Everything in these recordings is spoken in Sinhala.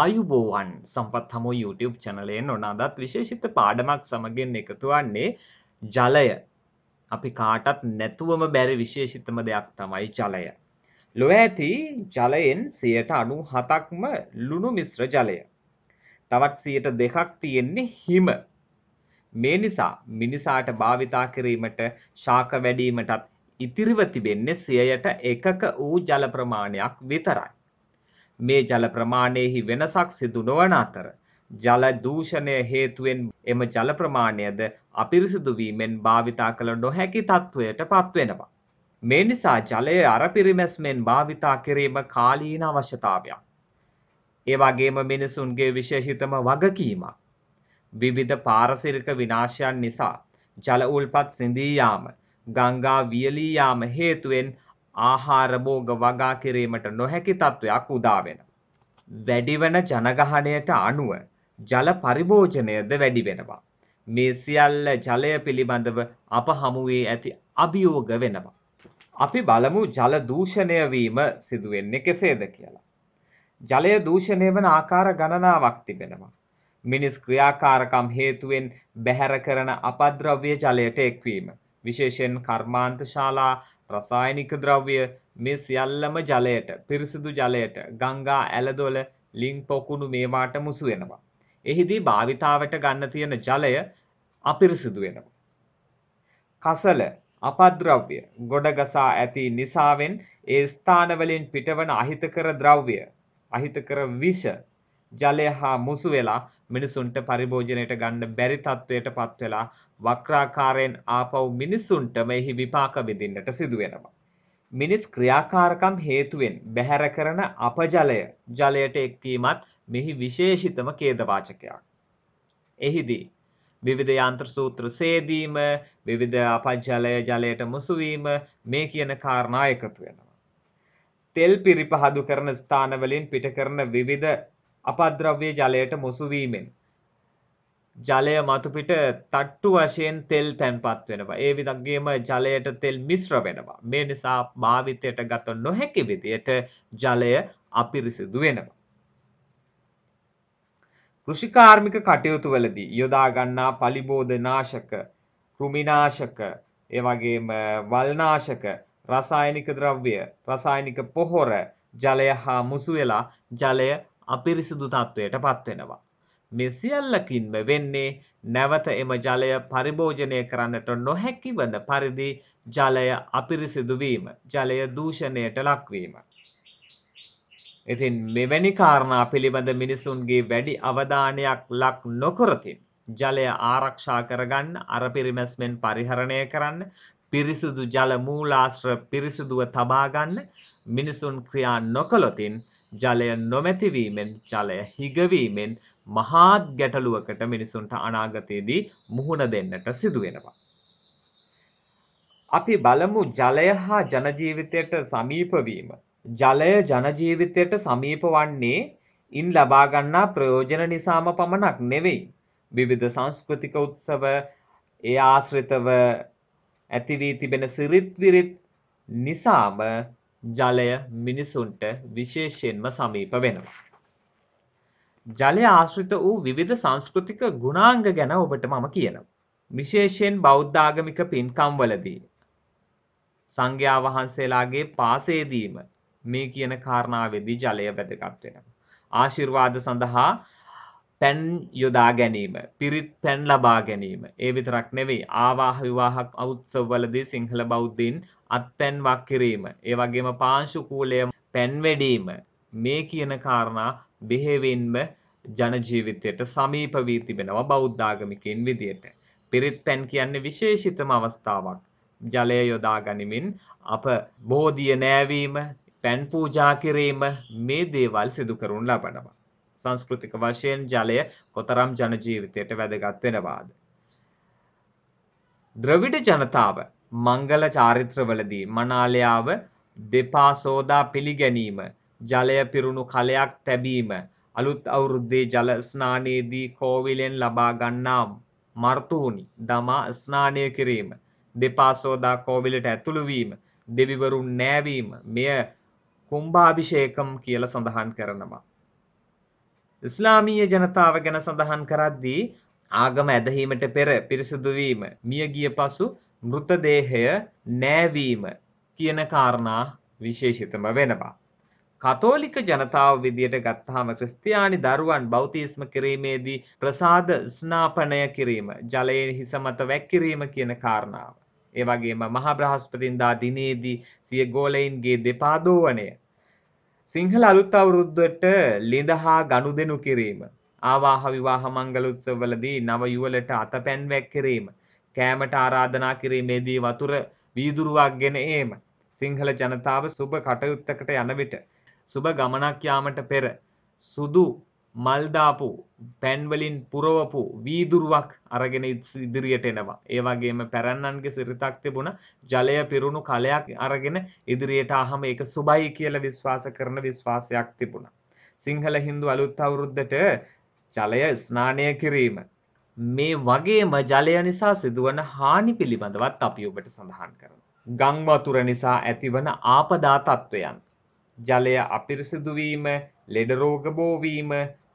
ආයුබෝවන් සම්පත් හමෝ YouTube චනලයෙන් නොනාදත් විශේෂිත පාඩමක් සමගෙන් එකතුවන්නේ ජලය අපි කාටත් නැතුවම බැරි විශේෂිතම දෙයක් තමයි ජලය. ලොව ඇති ජලයෙන් සියට අනු හතක්ම ලුණු මිශ්‍ර ජලය. තවත් සියට දෙකක් තියෙන්නේ හිම. මේ නිසා මිනිසාට භාවිතා කිරීමට ශාක වැඩීමටත් ඉතිරිව තිබෙන්නේ සියයට එකක වූ ජල ප්‍රමාණයක් විතරයි. මේ ජල ප්‍රමාණයෙහි වෙනසක් සිදු නොවන අතර ජල දූෂණය හේතුවෙන් එම ජල ප්‍රමාණයද අපිරිසිදු වීමෙන් භාවිතා කළ නොහැකි තත්වයට පත්වෙනවා. මේ නිසා ජලය අරපිරිමැස්මෙන් භාවිතා කිරීම කාලීන අවශ්‍යතාවයක්. ඒ වගේම මිනිසුන්ගේ විශේෂිතම වගකීමක්. විවිධ පාරසිරික විනාශයන් නිසා ජල උල්පත් සිඳී යාම, ගංගා වියලී යාම හේතුවෙන් ආහාර භෝග වගා කිරීමට නොහැකි තත්ත්වයක් උදා වෙනවා. වැඩිවන ජනගහණයට අනුව ජල පරිභෝජනයද වැඩි වෙනවා. මේ සියල්ල ජලය පිළිබඳව අප හමුවේ ඇති අභියෝග වෙනවා. අපි බලමු ජල දූෂණය වීම සිදුවෙන්නේ කෙසේද කියලා. ජලය දූෂණය වන ආකාර ගණනාවක් තිබෙනවා. මිනිස් ක්‍රියාකාරකම් හේතුවෙන් බැහැර කරන අපද්‍රව්‍ය ජලයට එක්වීම. විශේෂයෙන් කර්මාන්ත ශාලා රසායනික ද්‍රව්‍ය මේ සියල්ලම ජලයට පිරිසිදු ජලයට ගංගා ඇලදොල ලිං පොකුණු මේවාට මුසු වෙනවා. එහිදී භාවිතාවට ගන්න තියෙන ජලය අපිරිසිදු වෙනවා. කසල අපද්‍රව්‍ය ගොඩගසා ඇති නිසාවෙන් ඒ ස්ථානවලින් පිටවන අහිතකර ද්‍රව්‍ය අහිතකර විෂ ජලය හා මුසු වෙලා මිනිසුන්ට පරිභෝජනයට ගන්න බැරි තත්වයට පත් වෙලා වක්‍රාකාරයෙන් ආපහු මිනිසුන්ටම එහි විපාක විඳින්නට සිදු වෙනවා. මිනිස් ක්‍රියාකාරකම් හේතුවෙන් බැහැර කරන අපජලය ජලයට එක්වීමත් මෙහි විශේෂිතම ඛේදවාචකයක්. එහිදී විවිධ යන්ත්‍ර සූත්‍ර සේදීම, විවිධ අපජලය ජලයට මුසු මේ කියන කාරණා එකතු වෙනවා. තෙල් පිරිපහදු කරන ස්ථානවලින් පිට කරන විවිධ අපද්‍රව්‍ය ජලයට මුසු වීමෙන් ජලය මතුපිට තට්ටු වශයෙන් තෙල් තැන්පත් වෙනවා. ඒ විදිහේම ජලයට තෙල් මිශ්‍ර වෙනවා. මේ නිසා භාවිතයට ගත නොහැකි විදිහට ජලය අපිරිසිදු වෙනවා. කෘෂිකාර්මික කටයුතු වලදී යොදා ගන්නා පලිබෝධනාශක, කෘමිනාශක, ඒ වගේම වල්නාශක, රසායනික ද්‍රව්‍ය, රසායනික පොහොර ජලය හා මුසු වෙලා ජලය අපිරිසිදු තත්ත්වයට පත්වෙනවා. මේ සියල්ලකින්ම වෙන්නේ නැවත එම ජලය පරිභෝජනය කරන්නට නොහැකි වන පරිදි ජලය අපිරිසිදුවීම ජලය දූෂණයට ලක්වීම. ඉතින් මෙවැනි කාරණා පිළිබඳ මිනිසුන්ගේ වැඩි අවධානයක් ලක් නොකොරතින්. ජලය ආරක්ෂා කරගන්න අරපිරිමැස්මෙන් පරිහරණය කරන්න පිරිසුදු ජල මූලාශ්‍ර පිරිසුදුව තබාගන්න මිනිසුන් ක්‍රියා නොකළොතින් ජලය නොමැතිවීමෙන් ජලය හිගවීමෙන් මහාත් ගැටලුවකට මිනිසුන්ට අනාගතයේදී මුහුණ දෙන්නට සිදුවෙනවා. අපි බලමු ජලය හා ජනජීවිතයට සමීපවීම. ජලය ජනජීවිතයට සමීප වන්නේ ඉන් ලබාගන්නා ප්‍රයෝජන නිසාම පමණක් නෙවෙයි. විවිධ සංස්කෘතික උත්සව ඒ ආශ්‍රිතව ඇතිවී තිබෙන සිරිත්විරිත් නිසාම ජලය මිනිසුන්ට විශේෂයෙන්ම සමීප වෙනවා. ජලය ආශ්‍රිත වූ විවිධ සංස්කෘතික ගුණාංග ගැන ඔබට මම කියනවා. විශේෂයෙන් බෞද්ධාගමික පින්කම් වලදී. සංඝයා වහන්සේලාගේ පාසේදීම මේ කියන කාරණාවේදී ජලය වැදගත් වෙනවා. ආශිර්වාද සඳහා පැන් යොදා ගැනීම පිරිත් පැන් ලබා ගැනීම ඒ විතරක් නෙවෙයි ආවාහ විවාහ උත්සවවලදී සිංහල බෞද්ධින් අත්පැන්වක් කිරීම ඒ වගේම පාංශුකූලය පැන්වැඩීම මේ කියන කාරණා බෙහෙවින්ම ජන ජීවිතයට සමීප වී තිබෙනවා බෞද්ධාගමිකයින් විදියට. පිරිත් පැන් කියන්නේ විශේෂිතම අවස්ථාවක්. ජලය යොදා ගනිමින් අප බෝධිය නෑවීම, පැන් පූජා කිරීම මේ දේවල් සිදු කරනු ලබනවා. සංස්කෘතික වශයෙන් ජලය කොතරම් ජන ජීවිතයට වැදගත් වෙනවාද? ද්‍රවිඩ ජනතාව මංගල චාරිත්‍රවලදී මනාලයාව දෙපා සෝදා පිළිගැනීම ජලය පිරුණු කලයක් තැබීම අලුත් අවුරුද්දේ ජල ස්නානයේදී කෝවිලෙන් ලබා ගන්නා මර්තුහුණි දමා ස්නානය කිරීම දෙපා සෝදා කෝවිලට ඇතුළු වීම දෙවිවරුන් නෑවීම මෙය කුම්භාභිෂේකම් කියලා සඳහන් කරනවා ඉස්ලාමීය ජනතාව ගැන සඳහන් කරද්දී ආගම ඇදහීමට පෙර පිරිසිදු වීම මියගිය පසු මෘතදේහය නෑවීම කියන කාරණා විශේෂිතම වෙනවා. කතෝලික ජනතාව විදියට ගත්තාම ක්‍රිස්තියානි දරුවන් බෞතිස්ම කිරීමේදී ප්‍රසාද ස්නාපනය කිරීම ජලයේ හිස මත වැක්කිරීම කියන කාරණාව. ඒ වගේම මහා බ්‍රහස්පතින්දා දිනේදී සිය ගෝලයින්ගේ දෙපා දෝවණය. සිංහල අලුත් අවුරුද්දට ලිඳහා ගනුදෙනු කිරීම. ආවාහ විවාහ මංගල උත්සවවලදී නව යුවලට අතපැන් වැක්කිරීම. කෑමට ආරාධනා කිරීමේදී වතුර වීදුරුවක් ගෙන ඒම සිංහල ජනතාව සුබ කටයුත්තකට යන විට සුබ ගමනක් යාමට පෙර සුදු මල් දාපු පැන් වලින් පුරවපු වීදුරුවක් අරගෙන ඉදිරියට එනවා. ඒ වගේම පැරණන්ගේ සිරිතක් තිබුණ ජලය පිරුණු කලයක් අරගෙන ඉදිරියට ආහම ඒක සුබයි කියලා විශ්වාස කරන විශ්වාසයක් තිබුණා. සිංහල Hindu අලුත් අවුරුද්දට ජලය ස්නානය කිරීම මේ වගේම ජලය නිසා සිදුවන හානි පිළිබඳවත් අපි ඔබට සඳහන් කරනවා. ගං වතුර නිසා ඇතිවන ආපදා තත්ත්වයන් ජලය අපිරිසිදු වීම, ලෙඩ රෝග බෝවීම,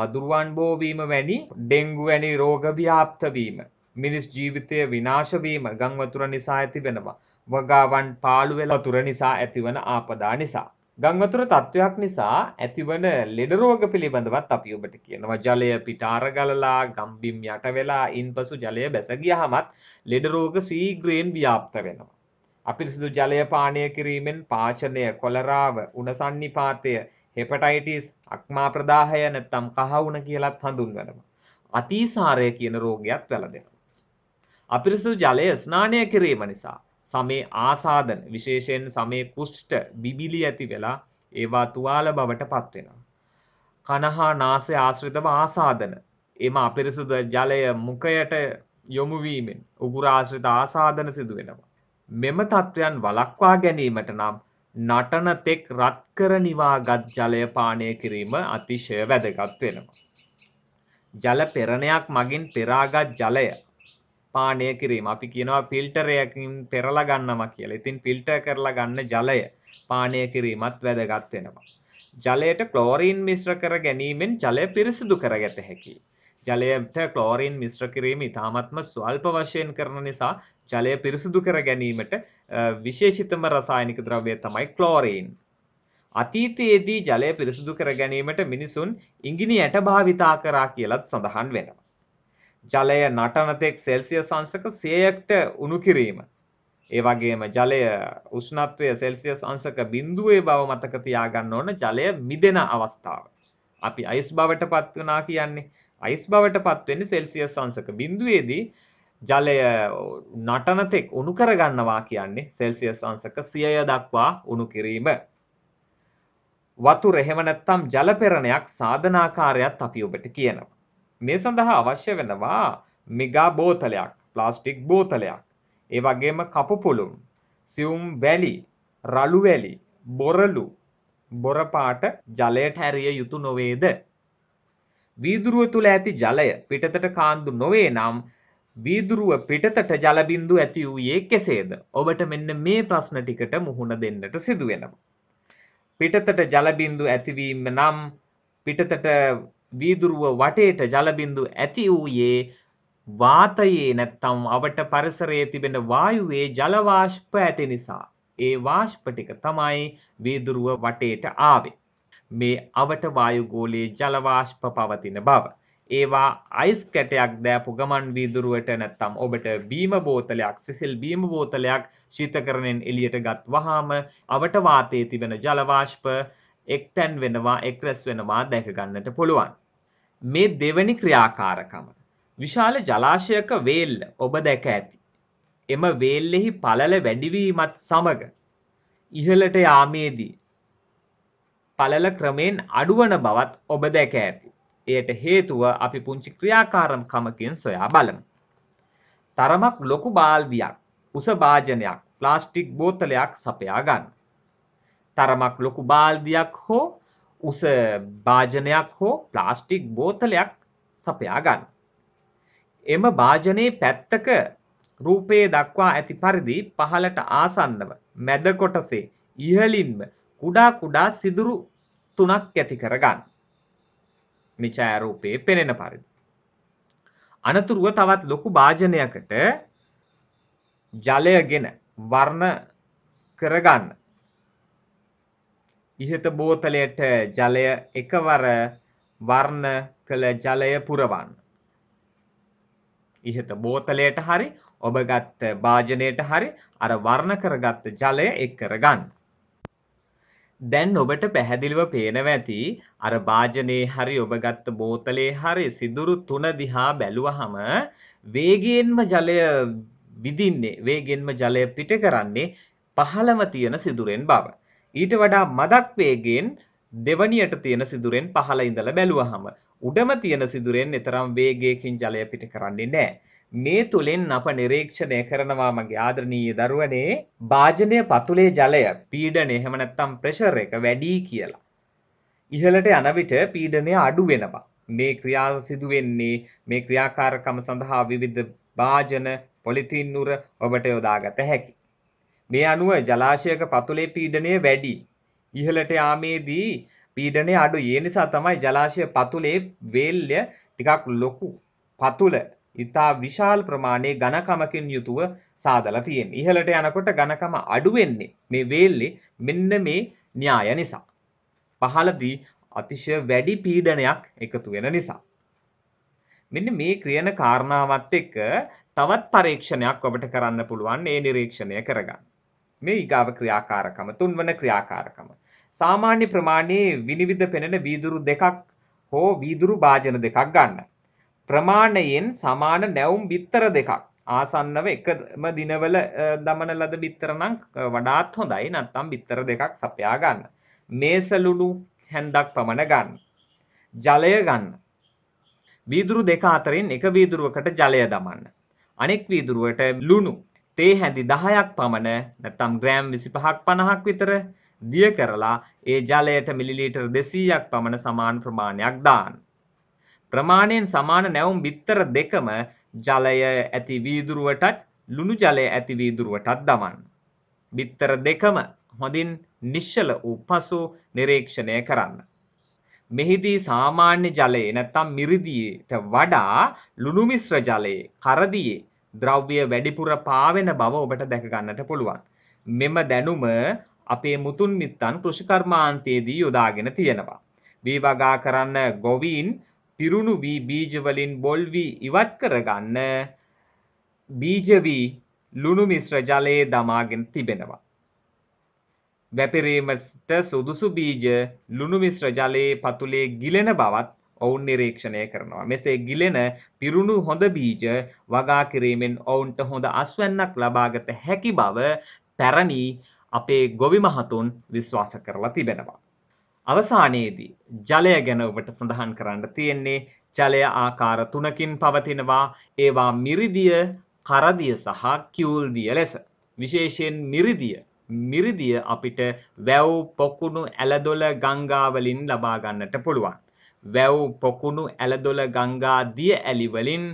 මදුරුවන් බෝවීම වැනි ඩෙංගු වැනි රෝග ව්‍යාප්ත වීම, මිනිස් ජීවිතය විනාශ වීම ගං වතුර නිසා ඇතිවෙනවා. වගාවන් පාළු වෙලා වතුර නිසා ඇතිවන ආපදා නිසා ගංවතුර තත්ත්වයක් නිසා ඇතිවන ලෙඩරෝග පිළිබඳවත් අපි ඔබට කියනවා ජලය පිටාරගලලා ගම්බිම් යට වෙලා ඉන් පසු ජලය බැසගියහමත් ලෙඩරෝග සීග්‍රයෙන් ව්‍යාප්ත වෙනවා. අපිරිසිදු ජලය පානය කිරීමෙන් පාචනය කොලරාව උනසන්නිපාතය හෙපටයිටිස් අක්මා ප්‍රදාහය නැත්තම් කහවුන කියලත් හඳුන්වනවා. අතීසාරය කියන රෝගයක් වැළදෙනවා. අපිරිසිදු ජලය ස්නානය කිරීම නිසා සමේ ආසාදන විශේෂයෙන් සමේ කුෂ්ඨ බිබිලි ඇති වෙලා ඒවා තුවාල බවට පත් වෙනවා. කනහා නාසය ආශ්‍රිතව ආසාදන. එම අපිරිසුදු ජලය මුඛයට යොමු වීමෙන් උගුර ආශ්‍රිත ආසාදන සිදු වෙනවා. මෙම තත්වයන් වළක්වා ගැනීමට නම් නටන තෙක් රත්කර නිවාගත් ජලය පානය කිරීම අතිශය වැදගත් වෙනවා. ජල පෙරණයක් මගින් පෙරාගත් ජලය පානය කිරීම අපි කියනවා පිල්ටරයකින් පෙරලා ගන්නවා කියලා. ඉතින් පිල්ටර් කරලා ගන්න ජලය පානය කිරීමත් වැදගත් වෙනවා. ජලයට ක්ලෝරීන් මිශ්‍ර කර ගැනීමෙන් ජලය පිරිසිදු කරගත හැකියි. ජලයට ක්ලෝරීන් මිශ්‍ර කිරීම ඉතාමත්ම ස්වල්ප වශයෙන් කරන නිසා ජලය පිරිසිදු කර ගැනීමට විශේෂිතම රසායනික ද්‍රව්‍ය තමයි ක්ලෝරීන්. අතීතයේදී ජලය පිරිසිදු කර ගැනීමට මිනිසුන් ඉංගිනි යට භාවිතා කරා කියලත් සඳහන් වෙනවා. ජලය නටන තෙක් සෙල්සියස් අංශක 100කට උණු කිරීම. ඒ වගේම ජලය උෂ්ණත්වය සෙල්සියස් අංශක බිඳුවේ බව මතක තියාගන්න ඕන ජලය මිදෙන අවස්ථාව. අපි අයිස් බවට පත් වුණා කියන්නේ අයිස් බවට පත් වෙන්නේ සෙල්සියස් අංශක බිඳුවේදී ජලය නටන තෙක් උණු කරගන්නවා කියන්නේ සෙල්සියස් අංශක 100 දක්වා උණු කිරීම. වතුර එහෙම නැත්නම් ජල පෙරණයක් සාධනාකාරයක් අපි ඔබට කියනවා. මේ සඳහා අවශ්‍ය වෙනවා මෙගා බෝතලයක්, ප්ලාස්ටික් බෝතලයක්, ඒ වගේම කපු පුළුම්, සියුම් වැලි, රළු වැලි, බොරළු, බොර පාට ජලයට හැරිය යුතු නොවේද? වීදුරුව තුල ඇති ජලය පිටතට කාන්දු නොවේ නම් වීදුරුව පිටතට ජල බිඳු ඇති වූයේ කෙසේද? ඔබට මෙන්න මේ ප්‍රශ්න ටිකට මුහුණ දෙන්නට සිදු වෙනවා. පිටතට ජල බිඳු ඇතිවීම නම් පිටතට වීදුරුව වටේට ජලබිඳු ඇති වූයේ වාතයේ නැත්තම් අවට පරිසරයේ තිබෙන වායුවේ ජලවාෂ්ප ඇති නිසා ඒ වාෂ්ප ටික තමයි වීදුරුව වටේට ආවේ. මේ අවට වායු ගෝලයේ ජලවාෂ්ප පවතින බව. ඒවා අයිස් කැටයක් දෑපු ගමන් වීදුරුවට නැත්තම් ඔබට බීම බෝතලයක් සිසිල් බීම බෝතලයක් ශීතකරණයෙන් එළියට ගත් වහාම අවට වාතයේ තිබෙන ජලවාෂ්ප එක්තැන් වෙනවා එක්රැස් වෙනවා දැක ගන්නට පුළුවන්. මේ දෙවැනි ක්‍රියාකාරකම විශාල ජලාශයක වේල් ඔබ දැක ඇති. එම වේල්ලෙහි පළල වැඩිවීමත් සමග ඉහළට යාමේදී පළල ක්‍රමයෙන් අඩුවන බවත් ඔබ දැක ඇති. එයට හේතුව අපි පුංචි ක්‍රියාකාරකමකින් සොයා බලමු. තරමක් ලොකු බාල්දියක් උස භාජනයක් ප්ලාස්ටික් බෝතලයක් සපයා ගන්න. තරමක් ලොකු බාල්දියක් හෝ උස භාජනයක් හෝ ප්ලාස්ටික් බෝතලයක් සපයා ගන්න. එම භාජනයේ පැත්තක රූපයේ දක්වා ඇති පරිදි පහළට ආසන්නව මැද කොටසේ ඉහළින්ම කුඩා කුඩා සිදුරු තුනක් ඇති කර ගන්න. මේ ඡායාරූපයේ පෙනෙන පරිදි. අනතුරුව තවත් ලොකු භාජනයකට ජලයගෙන වර්ණ කරගන්න ඉහත බෝතලයට ජලය එකවර වර්ණ කළ ජලය පුරවන්න. ඉහත බෝතලයට හරි ඔබ ගත්ත භාජනයට හරි අර වර්ණ කරගත්ත ජලය එක් කරගන්න. දැන් ඔබට පැහැදිලිව පේනව ඇති අර භාජනයේ හරි ඔබගත්ත බෝතලේ හරි සිදුරු තුන දිහා බැලුවහම වේගයෙන්ම ජලය විදින්නේ වේගෙන්ම ජලය පිට කරන්නේ පහළම තියෙන සිදුරෙන් බව. ඊට වඩා මදක් වේගයෙන් දෙවනියට තියෙන සිදුරෙන් පහළ ඉඳලා බැලුවහම උඩම තියෙන සිදුරෙන් තරම් වේගයකින් ජලය පිට කරන්නේ නැහැ. මේ තුලින් අප නිරීක්ෂණය කරනවා මගේ ආදරණීය දරුවනේ භාජනය පතුලේ ජලය පීඩනය එහෙම නැත්නම් ප්‍රෙෂර් එක වැඩි කියලා. ඉහළට යන විට පීඩනය අඩු වෙනවා. මේ ක්‍රියාව සිදු වෙන්නේ මේ ක්‍රියාකාරකම සඳහා විවිධ භාජන පොලිතින් නුර ඔබට යොදාගත හැකියි. මේ අනුව ජලාශයක පතුලේ පීඩනය වැඩි. ඉහළට යාමේදී පීඩනය අඩු. ඒ නිසා තමයි ජලාශය පතුලේ වේල්ය ටිකක් ලොකු පතුල ඉතා විශාල ප්‍රමාණයේ ඝනකමකින් යුතුව සාදලා තියෙන. ඉහළට යනකොට ඝනකම අඩු වෙන්නේ මේ වේල්ලේ මෙන්න මේ න්‍යාය නිසා. පහළදී අතිශය වැඩි පීඩනයක් එකතු වෙන නිසා. මෙන්න මේ ක්‍රියන කාරණාවත් එක්ක තවත් පරීක්ෂණයක් ඔබට කරන්න පුළුවන් ඒ නිරීක්ෂණය කරගන්න. මේ ඊගාව ක්‍රියාකාරකම තුන්වන ක්‍රියාකාරකම. සාමාන්‍ය ප්‍රමාණයේ විනිවිද පෙනෙන වීදුරු දෙකක් හෝ වීදුරු භාජන දෙකක් ගන්න. ප්‍රමාණයෙන් සමාන නැවුම් බිත්තර දෙකක් ආසන්නව එකම දිනවල දමන ලද බිත්තර නම් වඩාත් හොඳයි නැත්නම් බිත්තර දෙකක් සපයා ගන්න. මේසලුණු හැන්දක් පමණ ගන්න. ජලය ගන්න. වීදුරු දෙක අතරින් එක වීදුරුවකට ජලය දමන්න. අනෙක් වීදුරුවට ලුණු තේ හැඳි 10ක් පමණ නැත්නම් ග්‍රෑම් 25ක් 50ක් විතර දිය කරලා ඒ ජලයට මිලිලීටර් 200ක් පමණ සමාන ප්‍රමාණයක් දාන්න. ප්‍රමාණයෙන් සමාන නැවුම් බිත්තර දෙකම ජලය ඇති වීදුරුවටත් ලුණු ජලය ඇති වීදුරුවටත් දමන්න. බිත්තර දෙකම හොඳින් නිශ්චල වූ පසු නිරීක්ෂණය කරන්න. මෙහිදී සාමාන්‍ය ජලයේ නැත්නම් මිරිදියට වඩා ලුණු මිශ්‍ර ජලයේ කරදියේ ද්‍රව්‍ය වැඩිපුර පාවෙන බව ඔබට දැකගන්නට පුළුවන්. මෙම දැනුම අපේ මුතුන් මිත්තන් කෘෂිකර්මාන්තයේදී යොදාගෙන තියෙනවා. වී වගා කරන්න ගොවීන් පිරුණු වී බීජවලින් බොල් වී ඉවත් කරගන්න බීජවී ලුණු මිශ්‍ර ජලයේ දමාගෙන තිබෙනවා. වැපිරීමට සුදුසු බීජ ලුණු මිශ්‍ර ජලයේ පතුලේ ගිලෙන බවත් ඔවුන් නිරීක්ෂණය කරනවා. මෙසේ ගිලෙන පිරුණු හොඳ බීජ වගා කිරීමෙන් ඔවුන්ට හොඳ අස්වැන්නක් ලබාගත හැකි බව පැරණි අපේ ගොවි මහතුන් විශ්වාස කරලා තිබෙනවා. අවසානයේදී ජලය ගැන ඔබට සඳහන් කරන්න තියෙන්නේ ජලය ආකාර තුනකින් පවතිනවා ඒවා මිරිදිය කරදිය සහ කිවුල්දිය ලෙස. විශේෂයෙන් මිරිදිය මිරිදිය අපිට වැව් පොකුණු ඇලදොල ගංගාවලින් ලබාගන්නට පුළුවන්. වැව් පොකුණු ඇලදොල ගංගා දිය ඇලිවලින්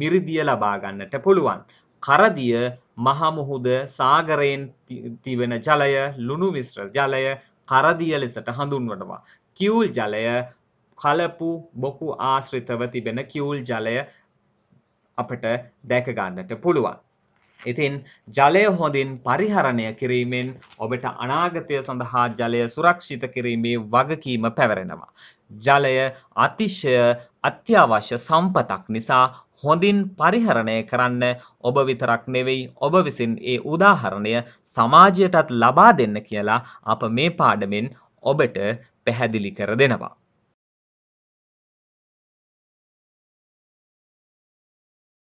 මිරිදිය ලබා ගන්නට පුළුවන්. කරදිය මහමුහුද සාගරයෙන් තිවෙන ජලය ලුණු මිශ්‍ර ජලය කරදිය ලෙසට හඳුන්වනවා. කිවුල් ජලය කලපු බොකු ආශ්‍රිතව තිබෙන කිවුල් ජලය අපට දැකගන්නට පුළුවන්. ඉතින් ජලය හොඳින් පරිහරණය කිරීමෙන් ඔබට අනාගතය සඳහා ජලය සුරක්ෂිත කිරීමේ වගකීම පැවරෙනවා. ජලය අතිශය අත්‍යවශ්‍ය සම්පතක් නිසා හොඳින් පරිහරණය කරන්න ඔබ විතරක් නෙවෙයි ඔබ විසින් ඒ උදාහරණය සමාජයටත් ලබා දෙන්න කියලා අප මේ පාඩමෙන් ඔබට පැහැදිලි කර දෙනවා.